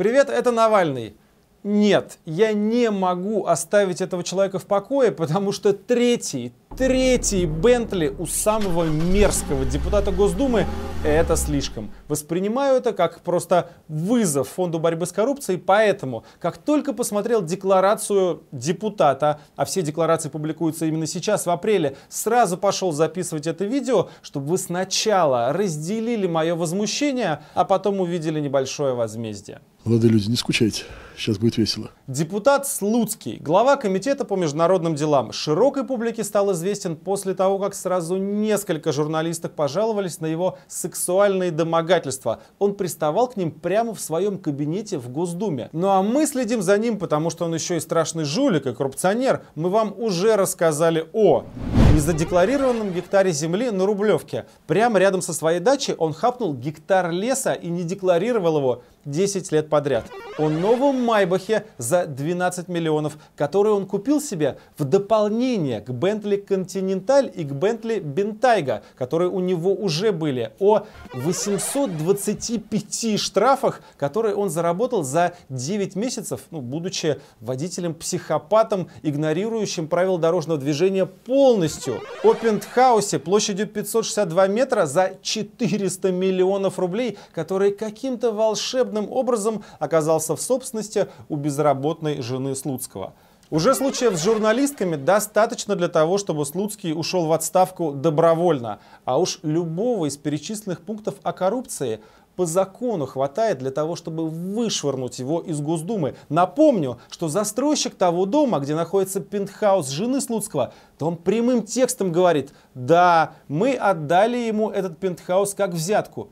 «Привет, это Навальный». Нет, я не могу оставить этого человека в покое, потому что третий, Третий Бентли у самого мерзкого депутата Госдумы – это слишком. Воспринимаю это как просто вызов Фонду борьбы с коррупцией, поэтому, как только посмотрел декларацию депутата, а все декларации публикуются именно сейчас, в апреле, сразу пошел записывать это видео, чтобы вы сначала разделили мое возмущение, а потом увидели небольшое возмездие. Молодые люди, не скучайте, сейчас будет весело. Депутат Слуцкий, глава Комитета по международным делам, широкой публике стал известен известен после того, как сразу несколько журналисток пожаловались на его сексуальные домогательства. Он приставал к ним прямо в своем кабинете в Госдуме. Ну а мы следим за ним, потому что он еще и страшный жулик и коррупционер. Мы вам уже рассказали о... И задекларированном гектаре земли на Рублевке, прямо рядом со своей дачей, он хапнул гектар леса и не декларировал его 10 лет подряд. О новом Майбахе за 12 миллионов, который он купил себе в дополнение к Бентли Континенталь и к Бентли Бентайга, которые у него уже были. О 825 штрафах, которые он заработал за 9 месяцев, ну, будучи водителем-психопатом, игнорирующим правила дорожного движения полностью полностью о пентхаусе площадью 562 метра за 400 миллионов рублей, который каким-то волшебным образом оказался в собственности у безработной жены Слуцкого. Уже случаев с журналистками достаточно для того, чтобы Слуцкий ушел в отставку добровольно. А уж любого из перечисленных пунктов о коррупции – по закону хватает для того, чтобы вышвырнуть его из Госдумы. Напомню, что застройщик того дома, где находится пентхаус жены Слуцкого, то он прямым текстом говорит, да, мы отдали ему этот пентхаус как взятку.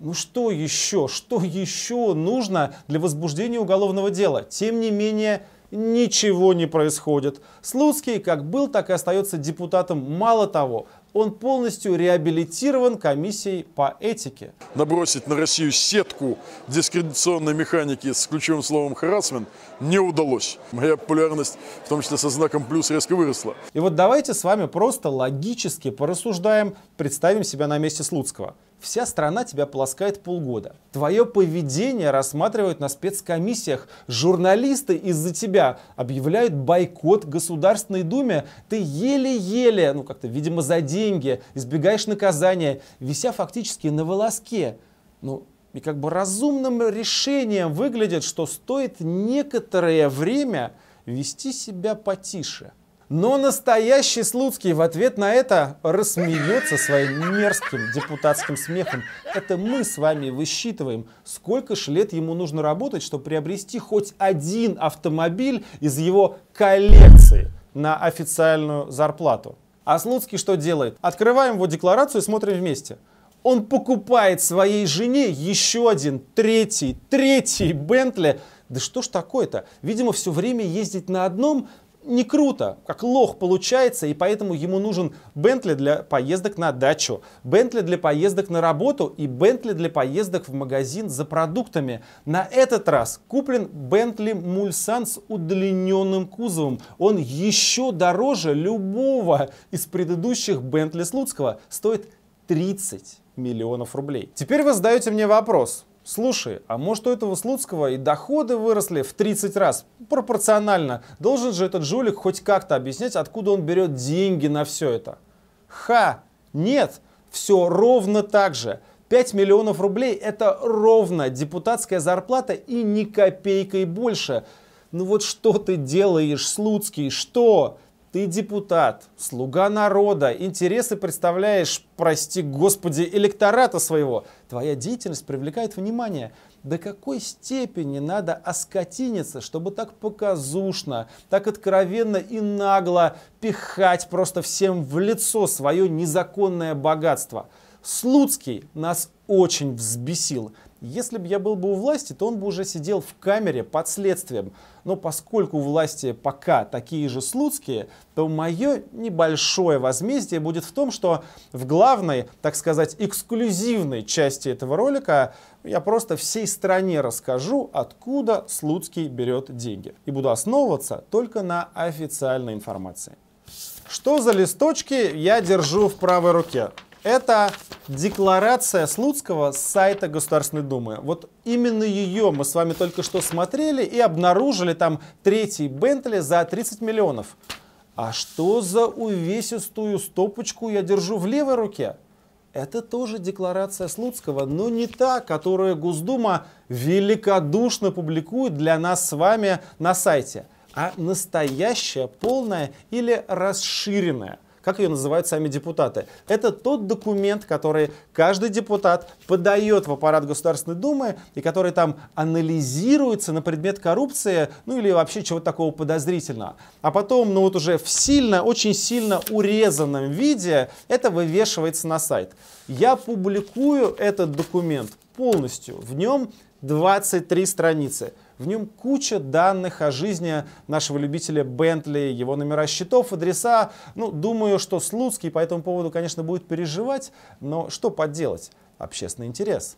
Ну что еще, что еще нужно для возбуждения уголовного дела? Тем не менее, ничего не происходит. Слуцкий как был, так и остается депутатом. Мало того, он полностью реабилитирован комиссией по этике. Набросить на Россию сетку дискредитационной механики с ключевым словом «харасмент» не удалось. Моя популярность, в том числе со знаком «плюс», резко выросла. И вот давайте с вами просто логически порассуждаем, представим себя на месте Слуцкого. Вся страна тебя полоскает полгода. Твое поведение рассматривают на спецкомиссиях. Журналисты из-за тебя объявляют бойкот Государственной Думе. Ты еле-еле, ну как-то, видимо, за деньги, избегаешь наказания, вися фактически на волоске. Ну, и как бы разумным решением выглядит, что стоит некоторое время вести себя потише – но настоящий Слуцкий в ответ на это рассмеется своим мерзким депутатским смехом. Это мы с вами высчитываем, сколько ж лет ему нужно работать, чтобы приобрести хоть один автомобиль из его коллекции на официальную зарплату. А Слуцкий что делает? Открываем его декларацию и смотрим вместе. Он покупает своей жене еще один, третий, третий Бентли. Да что ж такое-то? Видимо, все время ездить на одном не круто, как лох получается, и поэтому ему нужен Бентли для поездок на дачу, Бентли для поездок на работу и Бентли для поездок в магазин за продуктами. На этот раз куплен Бентли Мульсан с удлиненным кузовом. Он еще дороже любого из предыдущих Бентли Слуцкого. Стоит 30 миллионов рублей. Теперь вы задаете мне вопрос, Слушай, а может у этого Слуцкого и доходы выросли в 30 раз? Пропорционально. Должен же этот жулик хоть как-то объяснять, откуда он берет деньги на все это. Ха! Нет! Все ровно так же. 5 миллионов рублей – это ровно депутатская зарплата и ни копейкой больше. Ну вот что ты делаешь, Слуцкий, что? Ты депутат, слуга народа, интересы представляешь, прости господи, электората своего – твоя деятельность привлекает внимание. До какой степени надо оскотиниться, чтобы так показушно, так откровенно и нагло пихать просто всем в лицо свое незаконное богатство? Слуцкий нас очень взбесил. Если бы я был бы у власти, то он бы уже сидел в камере под следствием. Но поскольку власти пока такие же слуцкие, то мое небольшое возмездие будет в том, что в главной, так сказать, эксклюзивной части этого ролика я просто всей стране расскажу, откуда Слуцкий берет деньги. И буду основываться только на официальной информации. Что за листочки я держу в правой руке? Это декларация Слуцкого с сайта Государственной Думы. Вот именно ее мы с вами только что смотрели и обнаружили там третий Бентли за 30 миллионов. А что за увесистую стопочку я держу в левой руке? Это тоже декларация Слуцкого, но не та, которую Госдума великодушно публикует для нас с вами на сайте, а настоящая, полная или расширенная как ее называют сами депутаты. Это тот документ, который каждый депутат подает в аппарат Государственной Думы и который там анализируется на предмет коррупции, ну или вообще чего-то такого подозрительного. А потом, ну вот уже в сильно, очень сильно урезанном виде это вывешивается на сайт. Я публикую этот документ полностью. В нем 23 страницы. В нем куча данных о жизни нашего любителя Бентли, его номера счетов, адреса. Ну, думаю, что Слуцкий по этому поводу, конечно, будет переживать, но что поделать? Общественный интерес.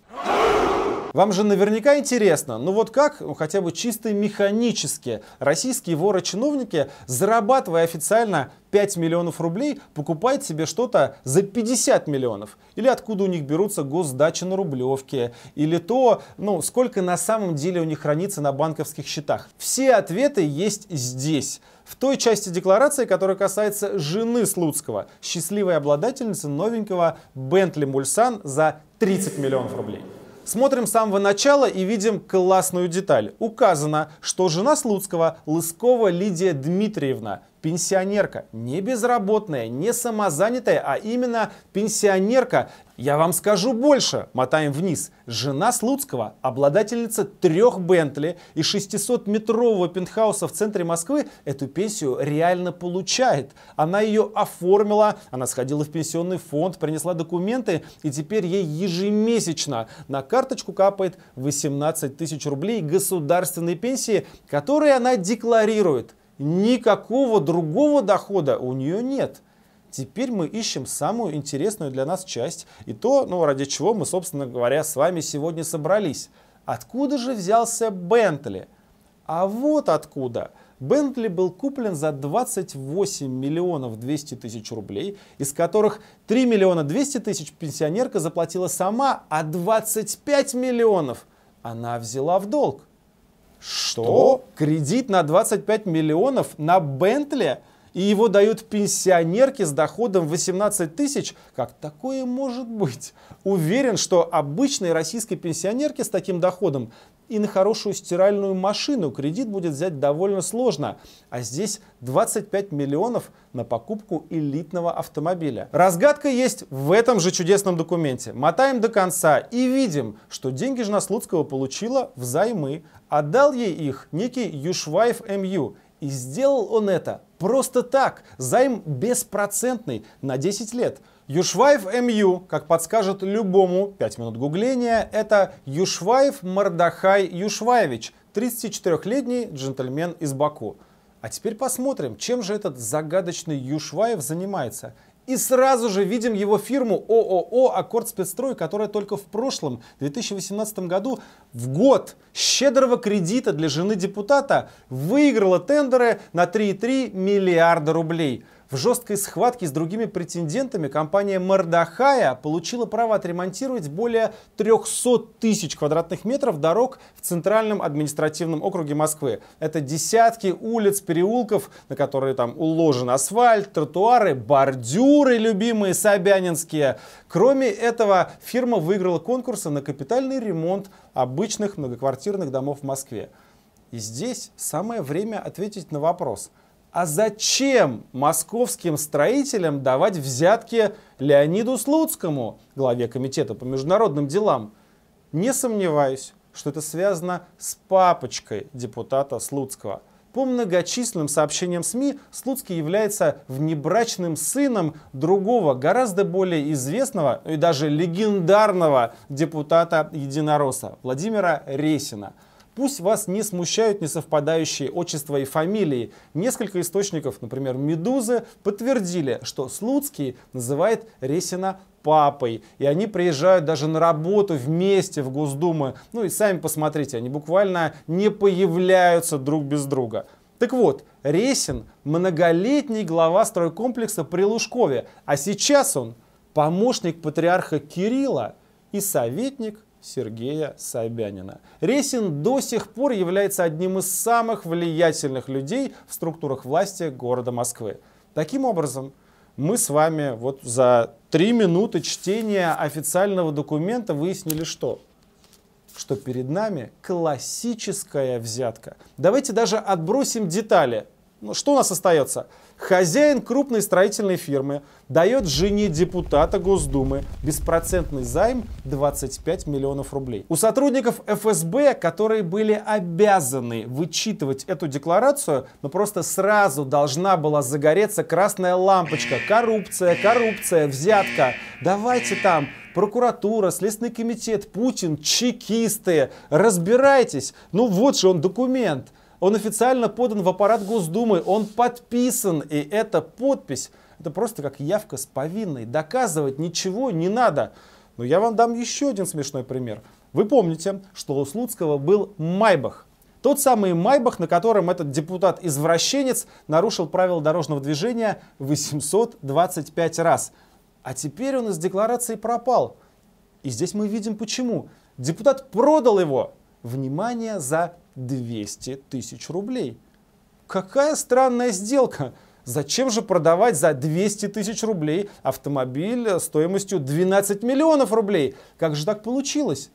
Вам же наверняка интересно, ну вот как, ну хотя бы чисто механически, российские воры-чиновники, зарабатывая официально 5 миллионов рублей, покупают себе что-то за 50 миллионов. Или откуда у них берутся госдачи на Рублевке, или то, ну, сколько на самом деле у них хранится на банковских счетах. Все ответы есть здесь в той части декларации, которая касается жены Слуцкого, счастливой обладательницы новенького Бентли Мульсан за 30 миллионов рублей. Смотрим с самого начала и видим классную деталь. Указано, что жена Слуцкого, Лыскова Лидия Дмитриевна, пенсионерка. Не безработная, не самозанятая, а именно пенсионерка. Я вам скажу больше. Мотаем вниз. Жена Слуцкого, обладательница трех Бентли и 600-метрового пентхауса в центре Москвы, эту пенсию реально получает. Она ее оформила, она сходила в пенсионный фонд, принесла документы, и теперь ей ежемесячно на карточку капает 18 тысяч рублей государственной пенсии, которые она декларирует никакого другого дохода у нее нет. Теперь мы ищем самую интересную для нас часть и то, ну, ради чего мы, собственно говоря, с вами сегодня собрались. Откуда же взялся Бентли? А вот откуда. Бентли был куплен за 28 миллионов 200 тысяч рублей, из которых 3 миллиона 200 тысяч пенсионерка заплатила сама, а 25 миллионов она взяла в долг. Что? Кредит на 25 миллионов на Бентли? И его дают пенсионерке с доходом 18 тысяч? Как такое может быть? Уверен, что обычной российской пенсионерке с таким доходом и на хорошую стиральную машину кредит будет взять довольно сложно, а здесь 25 миллионов на покупку элитного автомобиля. Разгадка есть в этом же чудесном документе. Мотаем до конца и видим, что деньги жена Слуцкого получила взаймы. Отдал ей их некий Юшваев МЮ. И сделал он это просто так, займ беспроцентный на 10 лет – Юшвайф МЮ, как подскажет любому 5 минут гугления, это Юшвайф Мардахай Юшваевич, 34-летний джентльмен из Баку. А теперь посмотрим, чем же этот загадочный Юшваев занимается. И сразу же видим его фирму ООО «Аккорд спецстрой», которая только в прошлом, 2018 году, в год щедрого кредита для жены депутата выиграла тендеры на 3,3 миллиарда рублей. В жесткой схватке с другими претендентами компания Мордахая получила право отремонтировать более 300 тысяч квадратных метров дорог в Центральном административном округе Москвы. Это десятки улиц, переулков, на которые там уложен асфальт, тротуары, бордюры любимые собянинские. Кроме этого, фирма выиграла конкурсы на капитальный ремонт обычных многоквартирных домов в Москве. И здесь самое время ответить на вопрос – а зачем московским строителям давать взятки Леониду Слуцкому, главе комитета по международным делам? Не сомневаюсь, что это связано с папочкой депутата Слуцкого. По многочисленным сообщениям СМИ, Слуцкий является внебрачным сыном другого, гораздо более известного и даже легендарного депутата-единоросса Владимира Ресина – Пусть вас не смущают несовпадающие отчества и фамилии. Несколько источников, например, «Медузы», подтвердили, что Слуцкий называет Ресина папой. И они приезжают даже на работу вместе в Госдуму. Ну и сами посмотрите, они буквально не появляются друг без друга. Так вот, Ресин – многолетний глава стройкомплекса при Лужкове, а сейчас он – помощник патриарха Кирилла и советник Сергея Собянина. Ресин до сих пор является одним из самых влиятельных людей в структурах власти города Москвы. Таким образом, мы с вами вот за три минуты чтения официального документа выяснили что? Что перед нами классическая взятка. Давайте даже отбросим детали ну, что у нас остается? Хозяин крупной строительной фирмы дает жене депутата Госдумы беспроцентный займ 25 миллионов рублей. У сотрудников ФСБ, которые были обязаны вычитывать эту декларацию, но просто сразу должна была загореться красная лампочка. Коррупция, коррупция, взятка. Давайте там прокуратура, Следственный комитет, Путин, чекисты, разбирайтесь. Ну вот же он документ. Он официально подан в аппарат Госдумы, он подписан, и эта подпись, это просто как явка с повинной. Доказывать ничего не надо. Но я вам дам еще один смешной пример. Вы помните, что у Слуцкого был Майбах. Тот самый Майбах, на котором этот депутат-извращенец нарушил правила дорожного движения 825 раз. А теперь он из декларации пропал. И здесь мы видим почему. Депутат продал его, внимание, за 200 тысяч рублей. Какая странная сделка. Зачем же продавать за 200 тысяч рублей автомобиль стоимостью 12 миллионов рублей? Как же так получилось?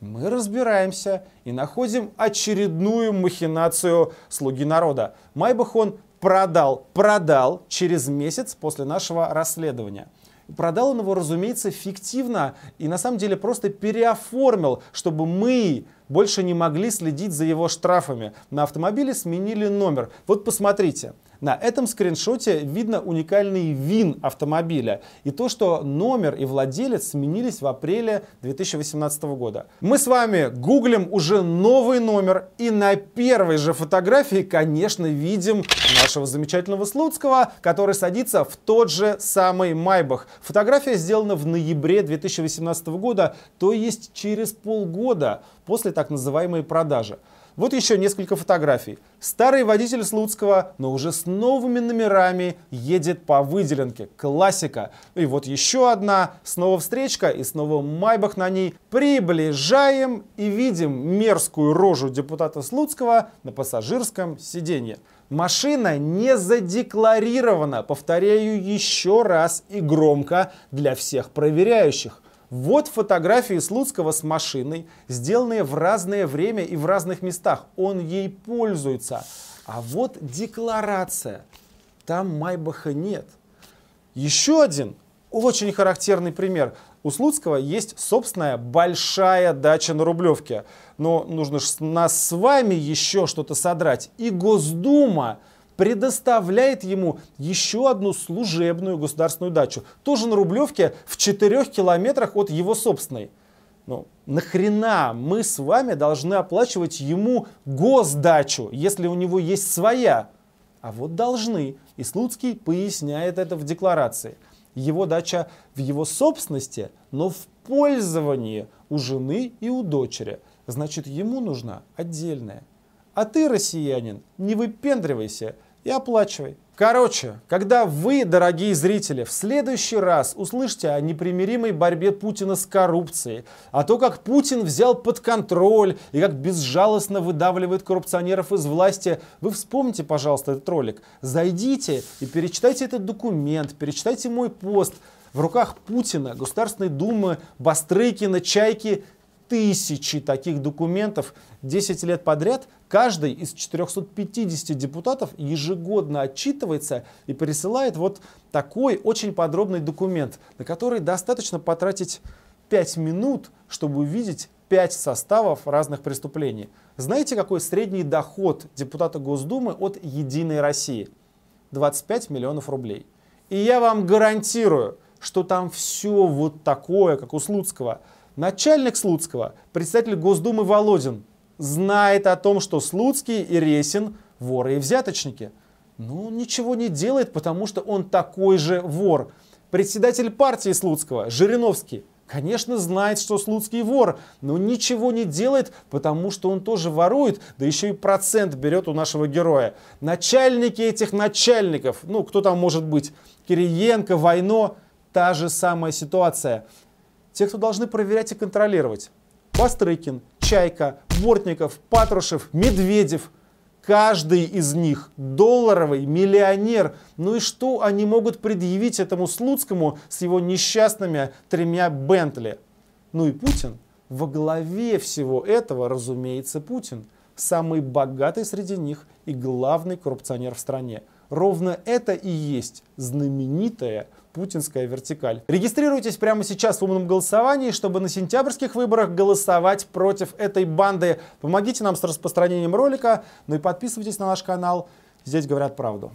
Мы разбираемся и находим очередную махинацию слуги народа. Майбах он продал, продал через месяц после нашего расследования. Продал он его, разумеется, фиктивно и на самом деле просто переоформил, чтобы мы больше не могли следить за его штрафами. На автомобиле сменили номер. Вот посмотрите. На этом скриншоте видно уникальный ВИН автомобиля и то, что номер и владелец сменились в апреле 2018 года. Мы с вами гуглим уже новый номер и на первой же фотографии, конечно, видим нашего замечательного Слуцкого, который садится в тот же самый Майбах. Фотография сделана в ноябре 2018 года, то есть через полгода после так называемые продажи. Вот еще несколько фотографий. Старый водитель Слуцкого, но уже с новыми номерами, едет по выделенке. Классика. И вот еще одна. Снова встречка и снова майбах на ней. Приближаем и видим мерзкую рожу депутата Слуцкого на пассажирском сиденье. Машина не задекларирована, повторяю еще раз и громко для всех проверяющих. Вот фотографии Слуцкого с машиной, сделанные в разное время и в разных местах. Он ей пользуется. А вот декларация. Там Майбаха нет. Еще один очень характерный пример. У Слуцкого есть собственная большая дача на Рублевке. Но нужно нас с вами еще что-то содрать. И Госдума – предоставляет ему еще одну служебную государственную дачу. Тоже на Рублевке в 4 километрах от его собственной. Ну, нахрена мы с вами должны оплачивать ему госдачу, если у него есть своя? А вот должны. И Слуцкий поясняет это в декларации. Его дача в его собственности, но в пользовании у жены и у дочери. Значит, ему нужна отдельная а ты, россиянин, не выпендривайся и оплачивай. Короче, когда вы, дорогие зрители, в следующий раз услышите о непримиримой борьбе Путина с коррупцией, о том, как Путин взял под контроль и как безжалостно выдавливает коррупционеров из власти, вы вспомните, пожалуйста, этот ролик. Зайдите и перечитайте этот документ, перечитайте мой пост. В руках Путина, Государственной Думы, Бастрыкина, Чайки тысячи таких документов 10 лет подряд – Каждый из 450 депутатов ежегодно отчитывается и присылает вот такой очень подробный документ, на который достаточно потратить 5 минут, чтобы увидеть 5 составов разных преступлений. Знаете, какой средний доход депутата Госдумы от «Единой России»? 25 миллионов рублей. И я вам гарантирую, что там все вот такое, как у Слуцкого. Начальник Слуцкого, представитель Госдумы Володин, знает о том, что Слуцкий и Ресин воры и взяточники. Но он ничего не делает, потому что он такой же вор. Председатель партии Слуцкого, Жириновский, конечно, знает, что Слуцкий вор, но ничего не делает, потому что он тоже ворует, да еще и процент берет у нашего героя. Начальники этих начальников, ну, кто там может быть, Кириенко, Войно, та же самая ситуация. Те, кто должны проверять и контролировать. Бастрыкин, Чайка, Бортников, Патрушев, Медведев. Каждый из них долларовый миллионер. Ну и что они могут предъявить этому Слуцкому с его несчастными тремя Бентли? Ну и Путин. Во главе всего этого, разумеется, Путин. Самый богатый среди них и главный коррупционер в стране. Ровно это и есть знаменитая путинская вертикаль. Регистрируйтесь прямо сейчас в умном голосовании, чтобы на сентябрьских выборах голосовать против этой банды. Помогите нам с распространением ролика, ну и подписывайтесь на наш канал. Здесь говорят правду.